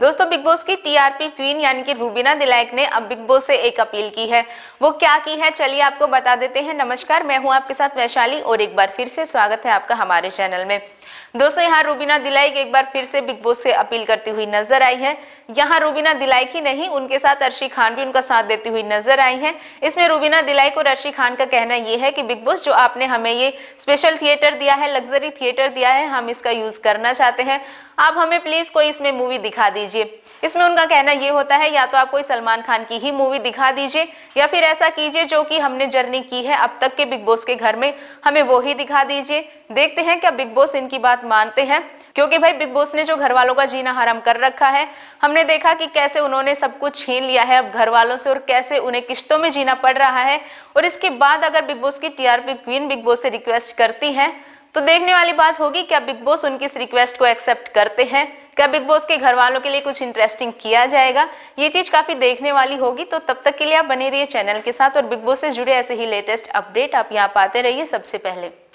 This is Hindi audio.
दोस्तों बिग बॉस की टीआरपी क्वीन यानी कि रूबीना दिलायक ने अब बिग बॉस से एक अपील की है वो क्या की है चलिए आपको बता देते हैं नमस्कार मैं हूँ आपके साथ वैशाली और एक बार फिर से स्वागत है आपका हमारे चैनल में दोस्तों यहाँ रूबीना दिलाईक एक बार फिर से बिग बॉस से अपील करती हुई नजर आई है यहाँ रूबीना दिलाईक ही नहीं उनके साथ अर्शी खान भी उनका साथ देती हुई नजर आई हैं इसमें रूबीना दिलाईक और अर्शी खान का कहना यह है कि बिग बॉस जो आपने हमें ये स्पेशल थिएटर दिया है लग्जरी थिएटर दिया है हम इसका यूज करना चाहते हैं आप हमें प्लीज कोई इसमें मूवी दिखा दीजिए दीजिए इसमें उनका कहना यह होता है या तो आप कोई सलमान खान की ही मूवी दिखा दीजिए या फिर ऐसा कीजिए जो कि हमने जर्नी की है अब तक के बिग बॉस के घर में हमें वो ही दिखा दीजिए देखते हैं क्या बिग बॉस इनकी बात मानते हैं क्योंकि भाई बिग बॉस ने जो घर वालों का जीना हराम कर रखा है हमने देखा कि कैसे उन्होंने सब कुछ छीन लिया है अब घर वालों से और कैसे उन्हें किश्तों में जीना पड़ रहा है और इसके बाद अगर बिग बॉस की टीआरपी क्वीन बिग बॉस से रिक्वेस्ट करती है तो देखने वाली बात होगी क्या बिग बॉस उनकी इस रिक्वेस्ट को एक्सेप्ट करते हैं क्या बिग बॉस के घर वालों के लिए कुछ इंटरेस्टिंग किया जाएगा ये चीज काफी देखने वाली होगी तो तब तक के लिए आप बने रहिए चैनल के साथ और बिग बॉस से जुड़े ऐसे ही लेटेस्ट अपडेट आप यहाँ पाते रहिए सबसे पहले